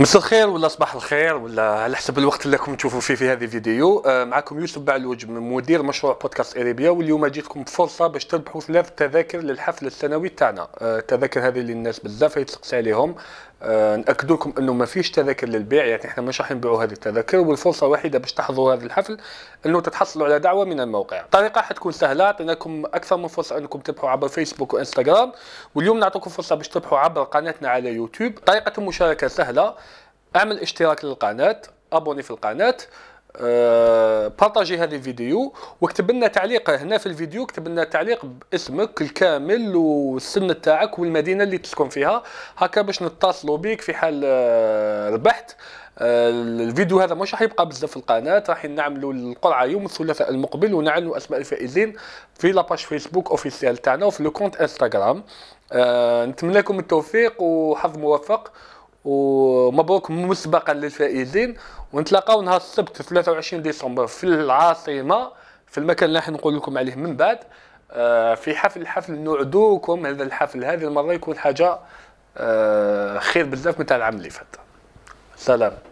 مساء الخير ولا صباح الخير ولا على حسب الوقت اللي راكم تشوفوا فيه في هذه الفيديو آه، معكم يوسف بعلوج مدير مشروع بودكاست اريبيا واليوم جيتكم بفرصه باش تربحوا ثلاث تذاكر للحفل السنوي تاعنا آه، التذاكر هذه اللي الناس بزاف يتسقسي عليهم آه، ناكد لكم انه ما فيش تذاكر للبيع يعني احنا مش راح نبيعوا هذه التذاكر والفرصه الوحيده باش تحضروا هذا الحفل انه تتحصلوا على دعوه من الموقع الطريقه حتكون سهله عطيناكم اكثر من فرصه انكم تربحوا عبر فيسبوك وانستغرام واليوم نعطيكم فرصه باش تربحوا عبر قناتنا على يوتيوب طريقه المشاركه سهله اعمل اشتراك للقناه ابوني في القناه أه بارطاجي هذا الفيديو واكتب لنا تعليق هنا في الفيديو اكتب لنا تعليق باسمك الكامل والسن تاعك والمدينه اللي تسكن فيها هكا باش نتصلوا بك في حال ربحت آه، آه، الفيديو هذا مش راح يبقى بزاف في القناه راح نعملوا القرعه يوم الثلاثاء المقبل ونعلنوا اسماء الفائزين في لاباج فيسبوك اوفيسيال تاعنا وفي لو كونت انستغرام أه نتمنى لكم التوفيق وحظ موفق ومبروك مسبقا للفائزين ونتلاقاو نهار السبت 23 ديسمبر في العاصمه في المكان اللي راح نقول لكم عليه من بعد آه، في حفل حفل نعدوكم هذا الحفل هذه المره يكون حاجه آه، خير بزاف من تاع العام اللي فات سلام